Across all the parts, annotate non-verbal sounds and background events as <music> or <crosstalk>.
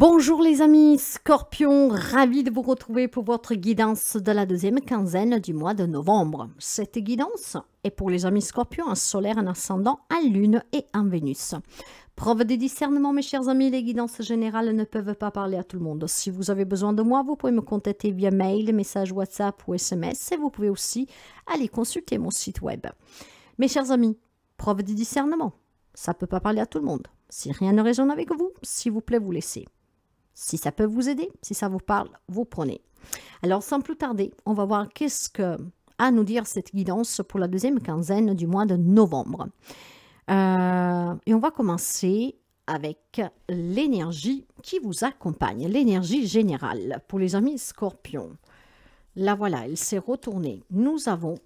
Bonjour les amis scorpions ravi de vous retrouver pour votre guidance de la deuxième quinzaine du mois de novembre. Cette guidance est pour les amis scorpions un solaire, en ascendant, à lune et en Vénus. Preuve de discernement mes chers amis, les guidances générales ne peuvent pas parler à tout le monde. Si vous avez besoin de moi, vous pouvez me contacter via mail, message WhatsApp ou SMS et vous pouvez aussi aller consulter mon site web. Mes chers amis, preuve de discernement, ça ne peut pas parler à tout le monde. Si rien ne résonne avec vous, s'il vous plaît, vous laissez. Si ça peut vous aider, si ça vous parle, vous prenez. Alors sans plus tarder, on va voir qu'est-ce que à nous dire cette guidance pour la deuxième quinzaine du mois de novembre. Euh, et on va commencer avec l'énergie qui vous accompagne, l'énergie générale pour les amis scorpions. La voilà, elle s'est retournée. Nous avons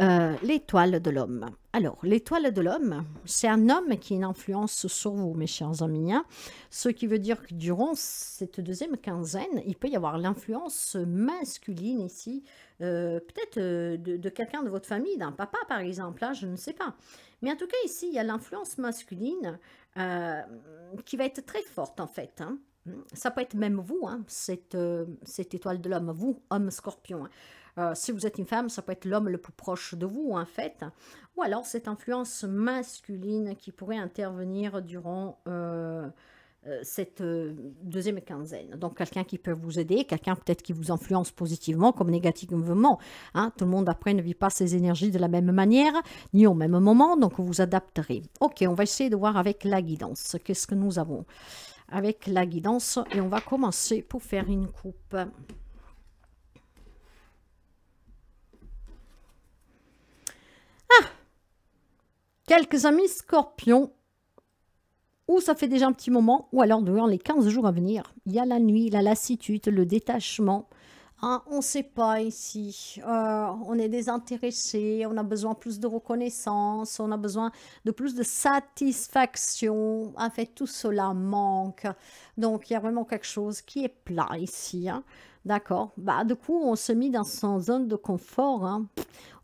euh, l'étoile de l'homme. Alors, l'étoile de l'homme, c'est un homme qui a une influence sur vous, mes chers amis. Hein. ce qui veut dire que durant cette deuxième quinzaine, il peut y avoir l'influence masculine ici, euh, peut-être euh, de, quelqu'un de votre famille, d'un papa par exemple, hein, je ne sais pas. Mais en tout cas, ici, il y a l'influence masculine qui va être très forte en fait. Hein ça peut être même vous, hein. euh, cette, étoile de l'homme, vous, homme scorpion. Hein. Euh, si vous êtes une femme, ça peut être l'homme le plus proche de vous, en fait. Ou alors cette influence masculine qui pourrait intervenir durant euh, cette deuxième quinzaine. Donc quelqu'un qui peut vous aider, quelqu'un peut-être qui vous influence positivement comme négativement. Hein. Tout le monde après ne vit pas ses énergies de la même manière, ni au même moment, donc vous adapterez. Ok, on va essayer de voir avec la guidance. Qu'est-ce que nous avons avec la guidance et on va commencer pour faire une coupe. Ah Quelques amis scorpions, ou ça fait déjà un petit moment, ou alors durant les 15 jours à venir, il y a la nuit, la lassitude, le détachement, Hein, on ne sait pas ici, euh, on est désintéressé, on a besoin plus de reconnaissance, on a besoin de plus de satisfaction. En fait, tout cela manque. Donc, il y a vraiment quelque chose qui est plat ici. Hein. D'accord. Bah, du coup, on se met dans son zone de confort. Hein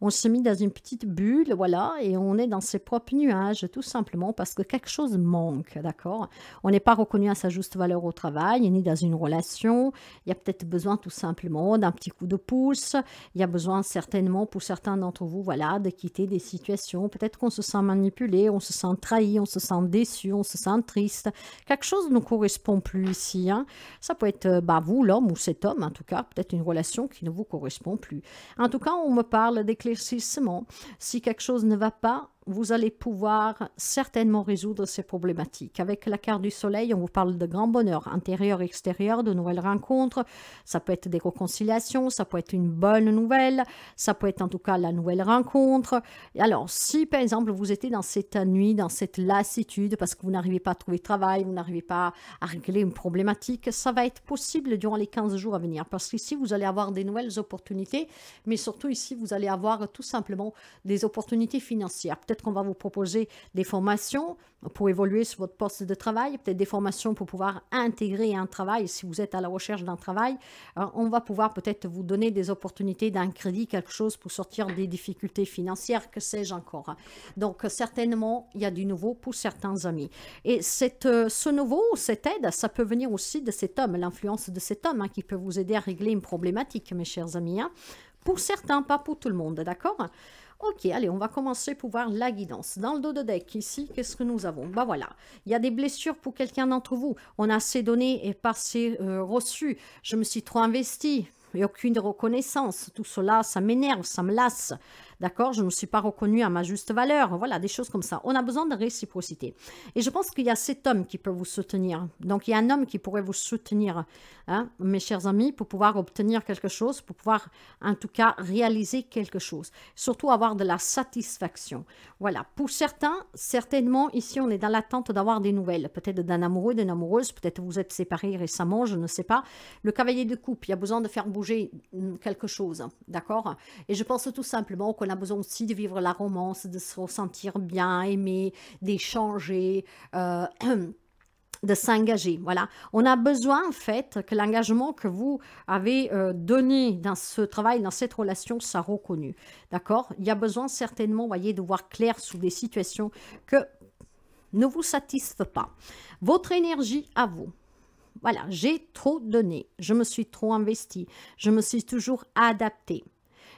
on se met dans une petite bulle, voilà, et on est dans ses propres nuages, tout simplement parce que quelque chose manque, d'accord On n'est pas reconnu à sa juste valeur au travail, ni dans une relation. Il y a peut-être besoin tout simplement d'un petit coup de pouce. Il y a besoin certainement pour certains d'entre vous, voilà, de quitter des situations. Peut-être qu'on se sent manipulé, on se sent trahi, on se sent déçu, on se sent triste. Quelque chose ne correspond plus ici. Hein Ça peut être euh, bah, vous, l'homme ou cet homme, en tout cas, peut-être une relation qui ne vous correspond plus. En tout cas, on me parle des si quelque chose ne va pas, vous allez pouvoir certainement résoudre ces problématiques. Avec la carte du soleil, on vous parle de grand bonheur, intérieur, extérieur, de nouvelles rencontres, ça peut être des réconciliations, ça peut être une bonne nouvelle, ça peut être en tout cas la nouvelle rencontre. Alors, si par exemple vous étiez dans cette nuit, dans cette lassitude, parce que vous n'arrivez pas à trouver travail, vous n'arrivez pas à régler une problématique, ça va être possible durant les 15 jours à venir, parce qu'ici, vous allez avoir des nouvelles opportunités, mais surtout ici, vous allez avoir tout simplement des opportunités financières. Peut-être qu'on va vous proposer des formations pour évoluer sur votre poste de travail, peut-être des formations pour pouvoir intégrer un travail si vous êtes à la recherche d'un travail. Euh, on va pouvoir peut-être vous donner des opportunités d'un crédit, quelque chose pour sortir des difficultés financières, que sais-je encore. Donc certainement, il y a du nouveau pour certains amis. Et cette, euh, ce nouveau, cette aide, ça peut venir aussi de cet homme, l'influence de cet homme hein, qui peut vous aider à régler une problématique, mes chers amis. Hein. Pour certains, pas pour tout le monde, d'accord OK, allez, on va commencer pour voir la guidance. Dans le dos de deck, ici, qu'est-ce que nous avons Ben voilà, il y a des blessures pour quelqu'un d'entre vous. On a assez donné et pas assez euh, reçu. Je me suis trop investi et aucune reconnaissance. Tout cela, ça m'énerve, ça me lasse. D'accord Je ne me suis pas reconnue à ma juste valeur. Voilà, des choses comme ça. On a besoin de réciprocité. Et je pense qu'il y a cet homme qui peut vous soutenir. Donc, il y a un homme qui pourrait vous soutenir, hein, mes chers amis, pour pouvoir obtenir quelque chose, pour pouvoir, en tout cas, réaliser quelque chose. Surtout avoir de la satisfaction. Voilà. Pour certains, certainement, ici, on est dans l'attente d'avoir des nouvelles. Peut-être d'un amoureux, d'une amoureuse. Peut-être vous êtes séparés récemment, je ne sais pas. Le cavalier de coupe, il y a besoin de faire bouger mm, quelque chose. D'accord Et je pense tout simplement que on a besoin aussi de vivre la romance, de se sentir bien, aimé, d'échanger. Euh, <clears throat> de s'engager. Voilà. On a besoin, en fait, que l'engagement que vous avez euh, donné dans ce travail, dans cette relation, soit reconnu. D'accord Il y a besoin, certainement, voyez, de voir clair sous des situations que ne vous satisfait pas. Votre énergie à vous. Voilà, j'ai trop donné, je me suis trop investi, je me suis toujours adapté.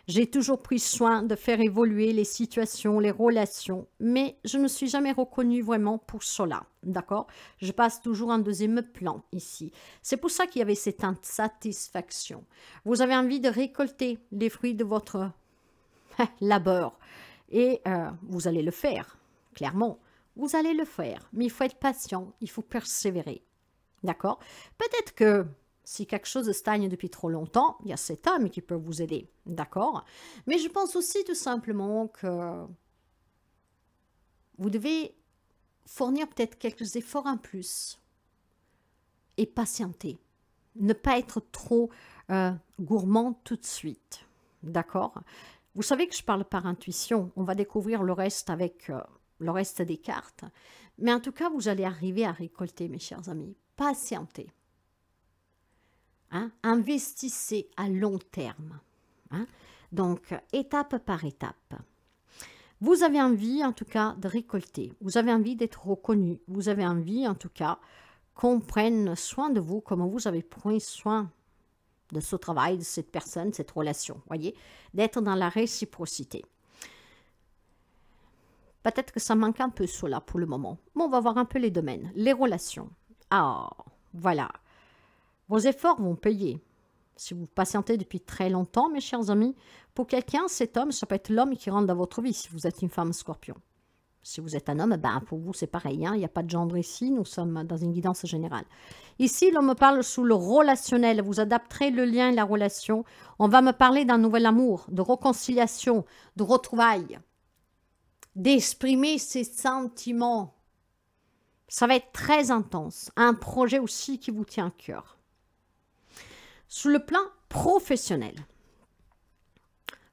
J'ai toujours pris soin de faire évoluer les situations, les relations, mais je ne suis jamais reconnue vraiment pour cela. D'accord Je passe toujours en deuxième plan ici. C'est pour ça qu'il y avait cette insatisfaction. Vous avez envie de récolter les fruits de votre <laughs> labeur et euh, vous allez le faire, clairement. Vous allez le faire, mais il faut être patient, il faut persévérer. D'accord Peut-être que si quelque chose stagne depuis trop longtemps, il y a cet homme qui peut vous aider, d'accord Mais je pense aussi tout simplement que vous devez fournir peut-être quelques efforts en plus et patienter. Ne pas être trop euh, gourmand tout de suite, d'accord Vous savez que je parle par intuition, on va découvrir le reste avec euh, le reste des cartes. Mais en tout cas, vous allez arriver à récolter, mes chers amis. Patientez. Hein, investissez à long terme. Hein. Donc, étape par étape. Vous avez envie, en tout cas, de récolter. Vous avez envie d'être reconnu. Vous avez envie, en tout cas, qu'on prenne soin de vous comme vous avez pris soin de ce travail, de cette personne, de cette relation. voyez D'être dans la réciprocité. Peut-être que ça manque un peu cela pour le moment. Mais on va voir un peu les domaines. Les relations. Ah, voilà. Vos efforts vont payer. Si vous patientez depuis très longtemps, mes chers amis, pour quelqu'un, cet homme, ça peut être l'homme qui rentre dans votre vie si vous êtes une femme scorpion. Si vous êtes un homme, ben pour vous, c'est pareil. Hein. Il n'y a pas de gendre ici. Nous sommes dans une guidance générale. Ici, l'on me parle sous le relationnel. Vous adapterez le lien et la relation. On va me parler d'un nouvel amour, de réconciliation, de retrouvailles, d'exprimer ses sentiments. Ça va être très intense. Un projet aussi qui vous tient à cœur. Sur le plan professionnel,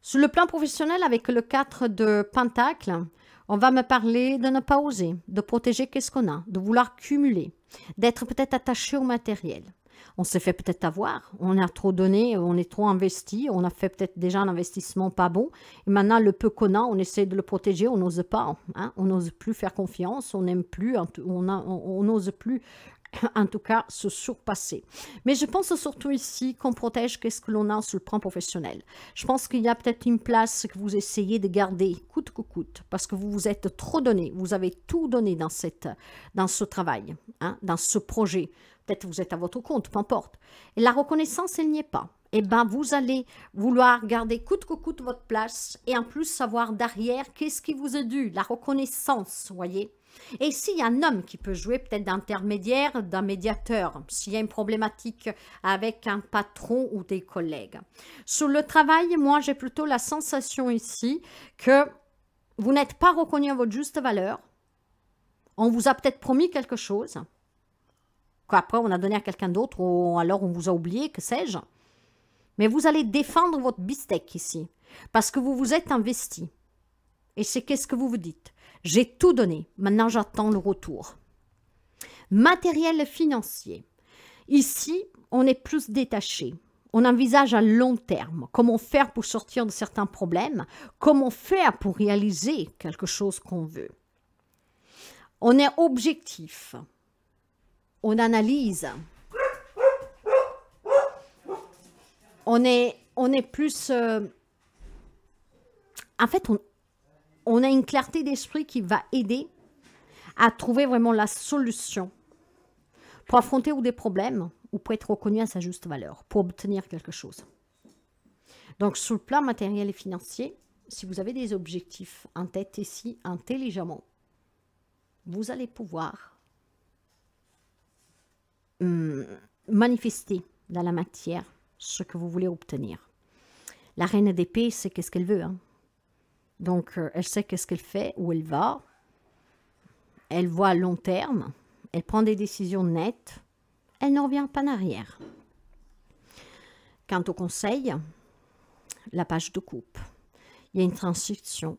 sur le plan professionnel, avec le 4 de Pentacle, on va me parler de ne pas oser, de protéger qu'est-ce qu'on a, de vouloir cumuler, d'être peut-être attaché au matériel. On s'est fait peut-être avoir, on a trop donné, on est trop investi, on a fait peut-être déjà un investissement pas bon. Et maintenant, le peu qu'on a, on essaie de le protéger, on n'ose pas, hein. on n'ose plus faire confiance, on n'aime plus, on n'ose plus <coughs> en tout cas se surpasser. Mais je pense surtout ici qu'on protège qu'est-ce que l'on a sur le plan professionnel. Je pense qu'il y a peut-être une place que vous essayez de garder coûte que coûte parce que vous vous êtes trop donné, vous avez tout donné dans, cette, dans ce travail, hein, dans ce projet. Peut-être vous êtes à votre compte, peu importe. Et la reconnaissance, elle n'y est pas eh ben, vous allez vouloir garder coûte que coûte votre place et en plus savoir derrière qu'est-ce qui vous est dû, la reconnaissance, voyez. Et s'il y a un homme qui peut jouer peut-être d'intermédiaire, d'un médiateur, s'il y a une problématique avec un patron ou des collègues. Sur le travail, moi, j'ai plutôt la sensation ici que vous n'êtes pas reconnu à votre juste valeur. On vous a peut-être promis quelque chose qu'après on a donné à quelqu'un d'autre ou alors on vous a oublié, que sais-je. Mais vous allez défendre votre bistec ici, parce que vous vous êtes investi. Et c'est qu'est-ce que vous vous dites J'ai tout donné, maintenant j'attends le retour. Matériel financier. Ici, on est plus détaché. On envisage à long terme comment faire pour sortir de certains problèmes, comment faire pour réaliser quelque chose qu'on veut. On est objectif. On analyse on est, on est plus... Euh, en fait, on, a une clarté d'esprit qui va aider à trouver vraiment la solution pour affronter ou des problèmes ou pour être reconnu à sa juste valeur, pour obtenir quelque chose. Donc, sur le plan matériel et financier, si vous avez des objectifs en tête ici, intelligemment, vous allez pouvoir hum, manifester dans la matière ce que vous voulez obtenir. La reine d'épée sait qu'est-ce qu'elle veut. Hein. Donc, euh, elle sait qu'est-ce qu'elle fait, où elle va. Elle voit à long terme. Elle prend des décisions nettes. Elle ne revient pas en arrière. Quant au conseil, la page de coupe. Il y a une transition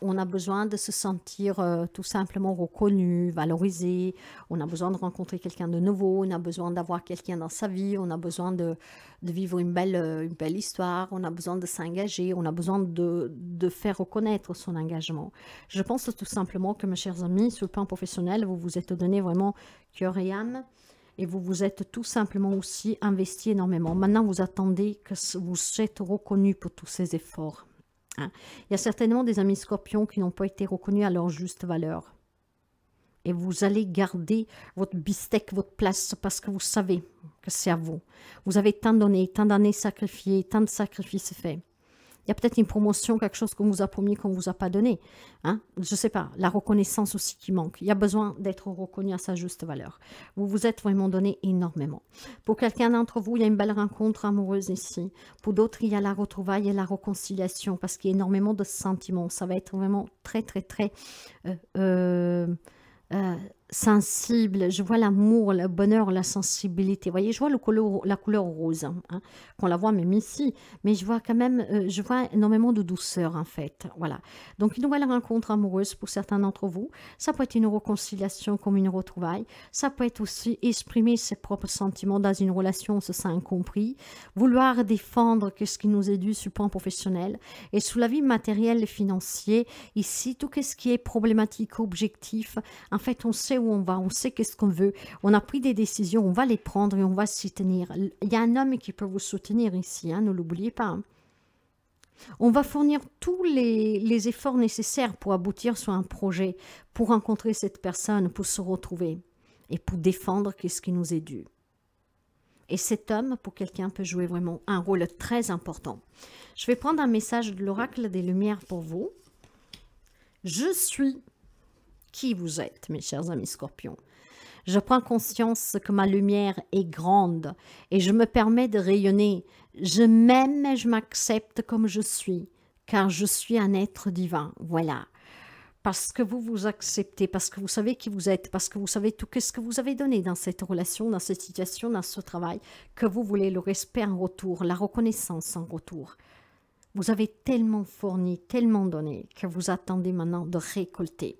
on a besoin de se sentir euh, tout simplement reconnu, valorisé, on a besoin de rencontrer quelqu'un de nouveau, on a besoin d'avoir quelqu'un dans sa vie, on a besoin de, vivre euh, une belle, histoire, on a besoin de s'engager, on a besoin de, faire reconnaître son engagement. Je pense tout simplement que, mes chers amis, sur le plan professionnel, vous vous êtes donné vraiment cœur et âme et vous vous êtes tout simplement aussi investi énormément. Maintenant, vous attendez que vous soyez reconnu pour tous ces efforts. Hein. Il y a certainement des amis scorpions qui n'ont pas été reconnus à leur juste valeur. Et vous allez garder votre bistec, votre place, parce que vous savez que c'est à vous. Vous avez tant donné, tant d'années sacrifiées, tant de sacrifices faits. Il y a peut-être une promotion, quelque chose qu'on vous a promis, qu'on ne vous a pas donné. Hein? Je ne sais pas. La reconnaissance aussi qui manque. Il y a besoin d'être reconnu à sa juste valeur. Vous vous êtes vraiment donné énormément. Pour quelqu'un d'entre vous, il y a une belle rencontre amoureuse ici. Pour d'autres, il y a la retrouvaille et la réconciliation parce qu'il y a énormément de sentiments. Ça va être vraiment très, très, très... Euh, euh, euh, sensible, je vois l'amour, le bonheur, la sensibilité. Vous voyez, je vois le la couleur rose, hein, qu'on la voit même ici, mais je vois quand même, euh, je vois énormément de douceur en fait. Voilà. Donc une nouvelle rencontre amoureuse pour certains d'entre vous. Ça peut être une réconciliation comme une retrouvaille. Ça peut être aussi exprimer ses propres sentiments dans une relation, on se sent incompris. Vouloir défendre ce qui nous est dû sur le plan professionnel. Et sous la vie matérielle et financière, ici, tout ce qui est problématique, objectif, en fait, on sait où on va, on sait qu'est-ce qu'on veut, on a pris des décisions, on va les prendre et on va s'y tenir. Il y a un homme qui peut vous soutenir ici, hein, ne l'oubliez pas. Hein. On va fournir tous les, les, efforts nécessaires pour aboutir sur un projet, pour rencontrer cette personne, pour se retrouver et pour défendre ce qui nous est dû. Et cet homme, pour quelqu'un, peut jouer vraiment un rôle très important. Je vais prendre un message de l'oracle des Lumières pour vous. Je suis qui vous êtes, mes chers amis scorpions. Je prends conscience que ma lumière est grande et je me permets de rayonner. Je m'aime et je m'accepte comme je suis, car je suis un être divin. Voilà. Parce que vous vous acceptez, parce que vous savez qui vous êtes, parce que vous savez tout ce que vous avez donné dans cette relation, dans cette situation, dans ce travail, que vous voulez le respect en retour, la reconnaissance en retour. Vous avez tellement fourni, tellement donné, que vous attendez maintenant de récolter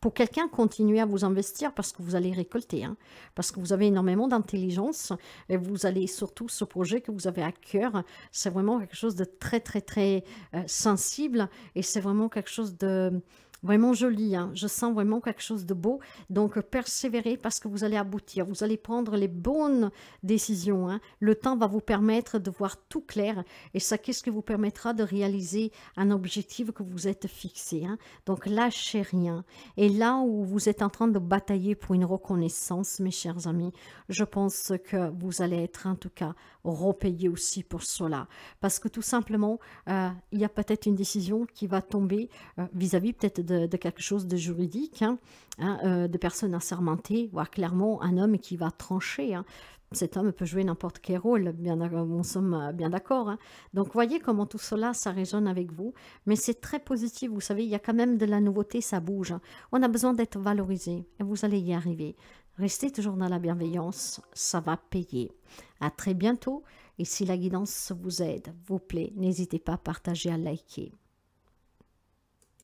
pour quelqu'un, continuer à vous investir parce que vous allez récolter, hein. parce que vous avez énormément d'intelligence et vous allez surtout ce projet que vous avez à cœur, c'est vraiment quelque chose de très très très euh, sensible et c'est vraiment quelque chose de vraiment joli. Hein. Je sens vraiment quelque chose de beau. Donc persévérez parce que vous allez aboutir. Vous allez prendre les bonnes décisions. Hein. Le temps va vous permettre de voir tout clair et ça, qu'est-ce qui vous permettra de réaliser un objectif que vous êtes fixé. Hein? Donc lâchez rien. Et là où vous êtes en train de batailler pour une reconnaissance, mes chers amis, je pense que vous allez être en tout cas repayé aussi pour cela. Parce que tout simplement, euh, il y a peut-être une décision qui va tomber euh, vis-à-vis -vis peut-être de, quelque chose de juridique, hein, hein, euh, de personnes assermentées, voire clairement un homme qui va trancher. Hein. Cet homme peut jouer n'importe quel rôle, bien, euh, nous sommes euh, bien d'accord. Donc voyez comment tout cela, ça résonne avec vous. Mais c'est très positif, vous savez, il y a quand même de la nouveauté, ça bouge. On a besoin d'être valorisé et vous allez y arriver. Restez toujours dans la bienveillance, ça va payer. À très bientôt et si la guidance vous aide, vous plaît, n'hésitez pas à partager, à liker.